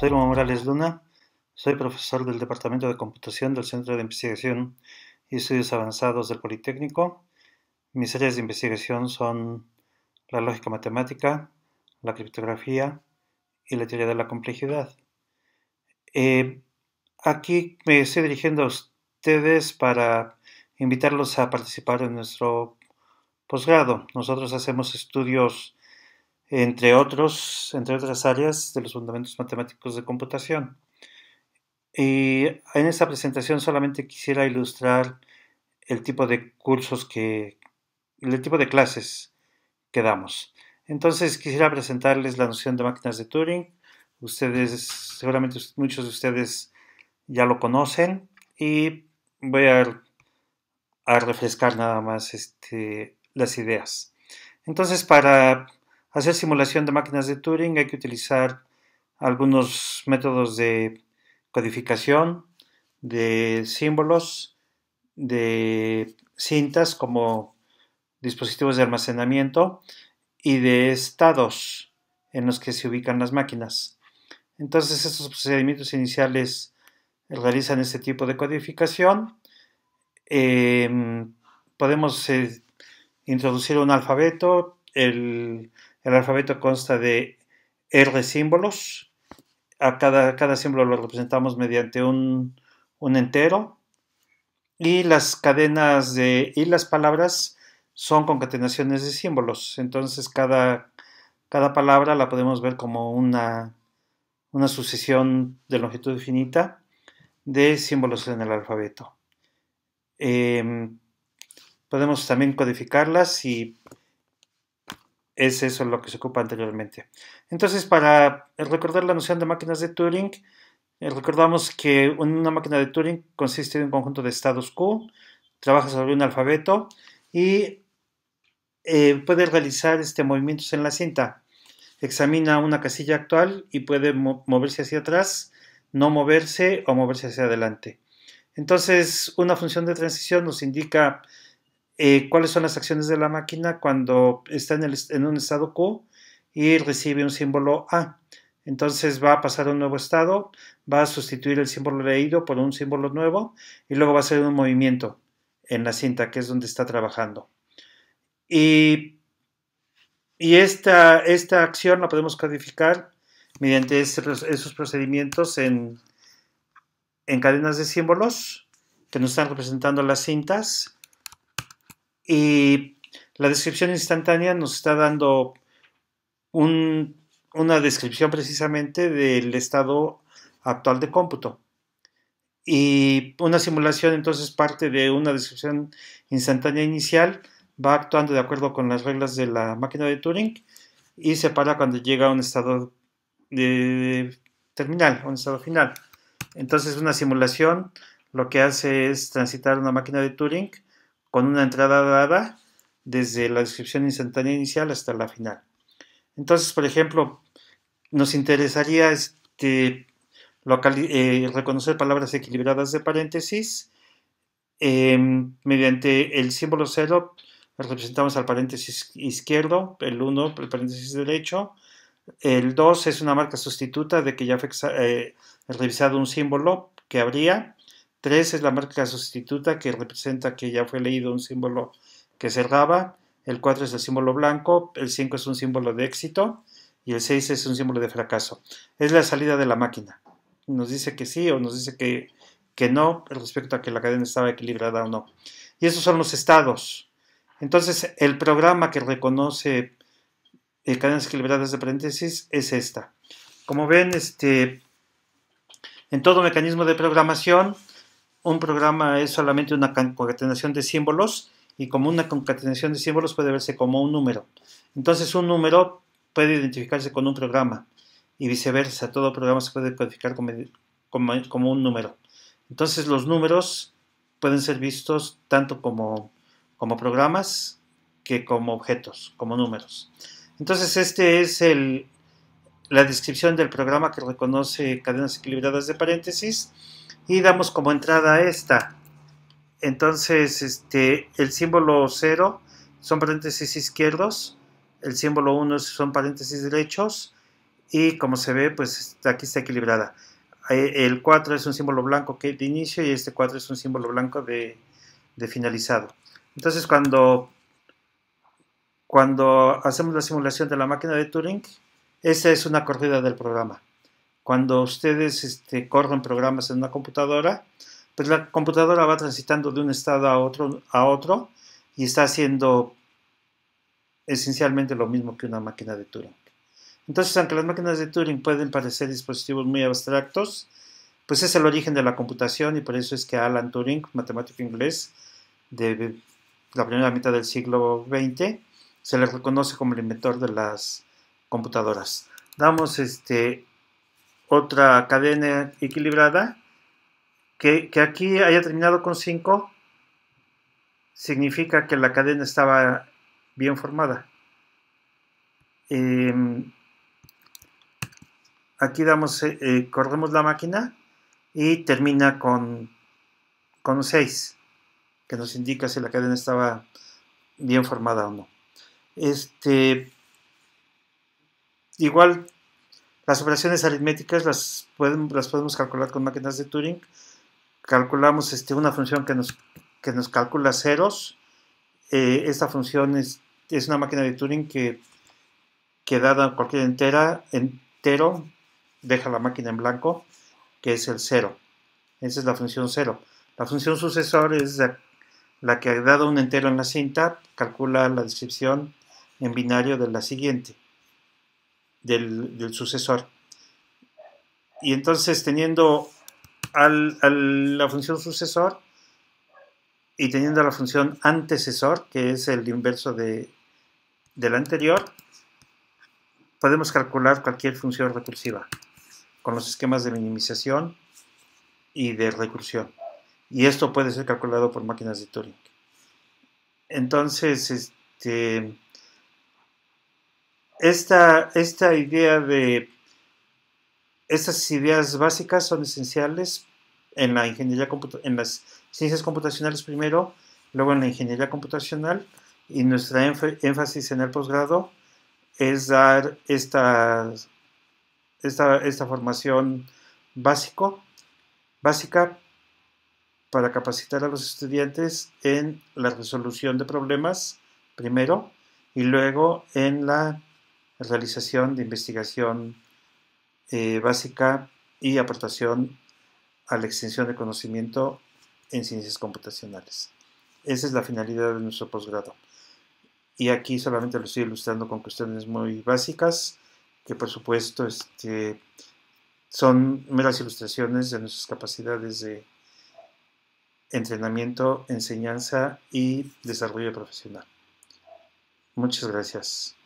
Soy Morales Luna, soy profesor del Departamento de Computación del Centro de Investigación y Estudios Avanzados del Politécnico. Mis áreas de investigación son la lógica matemática, la criptografía y la teoría de la complejidad. Eh, aquí me estoy dirigiendo a ustedes para invitarlos a participar en nuestro posgrado. Nosotros hacemos estudios entre, otros, entre otras áreas de los fundamentos matemáticos de computación. Y en esta presentación solamente quisiera ilustrar el tipo de cursos que, el tipo de clases que damos. Entonces quisiera presentarles la noción de máquinas de Turing. Ustedes, seguramente muchos de ustedes ya lo conocen y voy a, refrescar nada más este, las ideas. Entonces, para hacer simulación de máquinas de Turing hay que utilizar algunos métodos de codificación, de símbolos, de cintas como dispositivos de almacenamiento y de estados en los que se ubican las máquinas. Entonces estos procedimientos iniciales realizan este tipo de codificación. Em, podemos eh, introducir un alfabeto, el el alfabeto consta de R símbolos. A cada, cada símbolo lo representamos mediante un, entero. Y las cadenas de, y las palabras son concatenaciones de símbolos. Entonces cada, cada palabra la podemos ver como una, una sucesión de longitud finita de símbolos en el alfabeto. Em, podemos también codificarlas y es eso lo que se ocupa anteriormente. Entonces, para recordar la noción de máquinas de Turing, eh, recordamos que una máquina de Turing consiste en un conjunto de estados Q, trabaja sobre un alfabeto y eh, puede realizar este, movimientos en la cinta. Examina una casilla actual y puede moverse hacia atrás, no moverse o moverse hacia adelante. Entonces, una función de transición nos indica eh, cuáles son las acciones de la máquina cuando está en, un estado Q y recibe un símbolo A. Entonces va a pasar a un nuevo estado, va a sustituir el símbolo leído por un símbolo nuevo y luego va a hacer un movimiento en la cinta, que es donde está trabajando. Y, esta, esta, acción la podemos codificar mediante esos procedimientos en, en cadenas de símbolos que nos están representando las cintas y la descripción instantánea nos está dando una descripción precisamente del estado actual de cómputo. Y una simulación entonces parte de una descripción instantánea inicial, va actuando de acuerdo con las reglas de la máquina de Turing y se para cuando llega a un estado de terminal, un estado final. Entonces una simulación lo que hace es transitar una máquina de Turing con una entrada dada desde la descripción instantánea inicial hasta la final. Entonces, por ejemplo, nos interesaría este, eh, reconocer palabras equilibradas de paréntesis. Em, mediante el símbolo 0 representamos al paréntesis izquierdo, el 1 el paréntesis derecho, el 2 es una marca sustituta de que ya fue eh, revisado un símbolo que habría, 3 es la marca sustituta que representa que ya fue leído un símbolo que cerraba, el 4 es el símbolo blanco, el 5 es un símbolo de éxito y el 6 es un símbolo de fracaso. Es la salida de la máquina. Nos dice que sí o nos dice que, que no respecto a que la cadena estaba equilibrada o no. Y esos son los estados. Entonces, el programa que reconoce eh, cadenas equilibradas de paréntesis es esta. Como ven, este, en todo mecanismo de programación, un programa es solamente una concatenación de símbolos y como una concatenación de símbolos puede verse como un número. Entonces un número puede identificarse con un programa y viceversa, todo programa se puede codificar como, un número. Entonces los números pueden ser vistos tanto como, programas que como objetos, como números. Entonces este es el, la descripción del programa que reconoce cadenas equilibradas de paréntesis y damos como entrada a esta. Entonces, este, el símbolo 0 son paréntesis izquierdos, el símbolo 1 son paréntesis derechos y como se ve, pues aquí está equilibrada. Eh, el 4 es un símbolo blanco que de inicio y este 4 es un símbolo blanco de, finalizado. Entonces, cuando, cuando hacemos la simulación de la máquina de Turing, esa es una corrida del programa cuando ustedes este, corren programas en una computadora, pues la computadora va transitando de un estado a otro, a otro y está haciendo esencialmente lo mismo que una máquina de Turing. Entonces, aunque las máquinas de Turing pueden parecer dispositivos muy abstractos, pues es el origen de la computación y por eso es que Alan Turing, matemático inglés de la primera mitad del siglo XX, se le reconoce como el inventor de las computadoras. Damos este, otra cadena equilibrada que, que aquí haya terminado con 5 significa que la cadena estaba bien formada. Em, aquí damos, eh, eh, corremos la máquina y termina con, con 6, que nos indica si la cadena estaba bien formada o no. Este, igual las operaciones aritméticas las, podemos calcular con máquinas de Turing. Calculamos este, una función que nos, que nos calcula ceros. Eh, esta función es, una máquina de Turing que, que dada cualquier entera, entero, deja la máquina en blanco, que es el cero. Esa es la función cero. La función sucesor es la, que ha dado un entero en la cinta, calcula la descripción en binario de la siguiente del, sucesor. Y entonces teniendo al, la función sucesor y teniendo la función antecesor, que es el inverso de, la anterior, podemos calcular cualquier función recursiva con los esquemas de minimización y de recursión. Y esto puede ser calculado por máquinas de Turing. Entonces, este, esta, esta idea de estas ideas básicas son esenciales en la ingeniería en las ciencias computacionales primero, luego en la ingeniería computacional y nuestra énfasis en el posgrado es dar esta, esta, esta formación básico, básica para capacitar a los estudiantes en la resolución de problemas primero y luego en la realización de investigación eh, básica y aportación a la extensión de conocimiento en ciencias computacionales. Esa es la finalidad de nuestro posgrado. Y aquí solamente lo estoy ilustrando con cuestiones muy básicas, que por supuesto este, son meras ilustraciones de nuestras capacidades de entrenamiento, enseñanza y desarrollo profesional. Muchas gracias.